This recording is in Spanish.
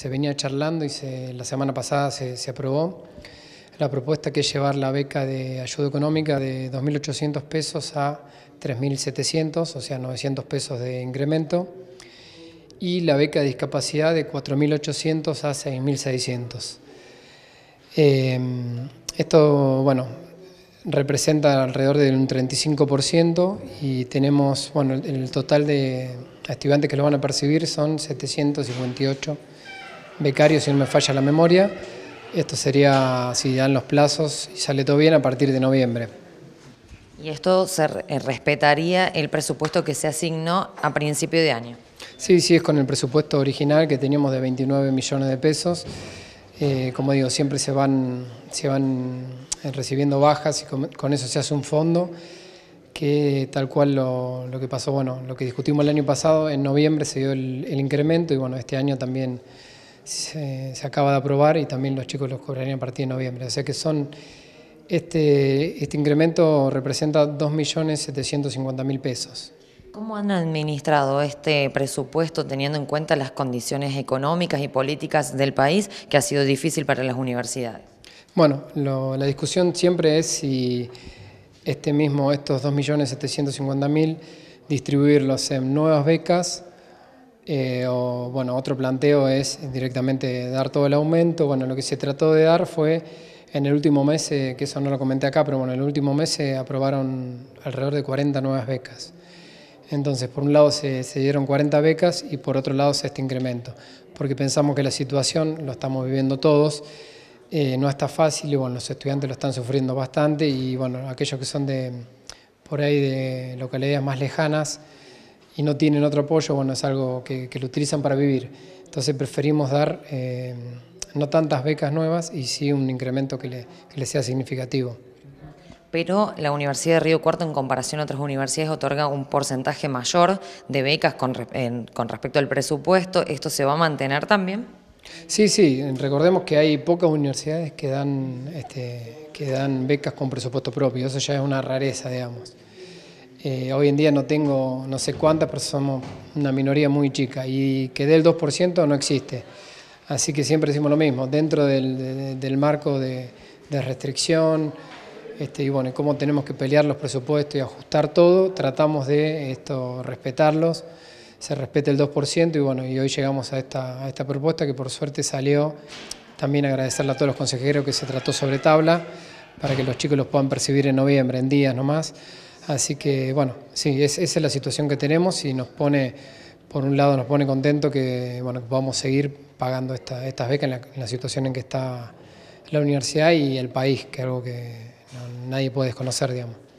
se venía charlando y la semana pasada se, aprobó la propuesta que es llevar la beca de ayuda económica de 2.800 pesos a 3.700, o sea, 900 pesos de incremento, y la beca de discapacidad de 4.800 a 6.600. Em, esto, bueno, representa alrededor de un 35% y tenemos, bueno, el total de estudiantes que lo van a percibir son 758 becario, si no me falla la memoria. Esto sería, si dan los plazos y sale todo bien, a partir de noviembre. ¿Y esto se eh, respetaría el presupuesto que se asignó a principio de año? Sí, sí, es con el presupuesto original que teníamos de 29 millones de pesos. Eh, como digo, siempre se van, se van eh, recibiendo bajas y con, eso se hace un fondo que tal cual lo, que pasó, bueno, lo que discutimos el año pasado, en noviembre se dio el incremento y bueno, este año también se, acaba de aprobar y también los chicos los cobrarían a partir de noviembre. O sea que son este, este incremento representa 2.750.000 pesos. ¿Cómo han administrado este presupuesto teniendo en cuenta las condiciones económicas y políticas del país que ha sido difícil para las universidades? Bueno, la discusión siempre es si este mismo, estos 2.750.000, distribuirlos en nuevas becas, eh, o, bueno, otro planteo es directamente dar todo el aumento. Bueno, lo que se trató de dar fue en el último mes, eh, que eso no lo comenté acá, pero bueno, en el último mes se aprobaron alrededor de 40 nuevas becas. Entonces, por un lado se, dieron 40 becas y por otro lado se este incremento, porque pensamos que la situación, lo estamos viviendo todos, eh, no está fácil y bueno, los estudiantes lo están sufriendo bastante y bueno, aquellos que son de por ahí de localidades más lejanas, y no tienen otro apoyo, bueno, es algo que, lo utilizan para vivir. Entonces preferimos dar eh, no tantas becas nuevas y sí un incremento que le, sea significativo pero la Universidad de Río Cuarto en comparación a otras universidades otorga un porcentaje mayor de becas con, respecto al presupuesto. ¿Esto se va a mantener también? Sí, sí, recordemos que hay pocas universidades que dan, este, que dan becas con presupuesto propio, eso ya es una rareza, digamos. Eh, hoy en día no tengo no sé cuántas, pero somos una minoría muy chica y que dé el 2% no existe. Así que siempre decimos lo mismo, dentro del, marco de, restricción este, y cómo tenemos que pelear los presupuestos y ajustar todo, tratamos de esto respetarlos, se respete el 2% y bueno, y hoy llegamos a esta, a esta propuesta que por suerte salió. También agradecerle a todos los consejeros que se trató sobre tabla para que los chicos los puedan percibir en noviembre, en días nomás. Así que bueno, sí, es, esa es la situación que tenemos y nos pone, por un lado nos pone contento que bueno, podamos seguir pagando esta, estas becas en la, situación en que está la universidad y el país, que es algo que nadie puede desconocer, digamos.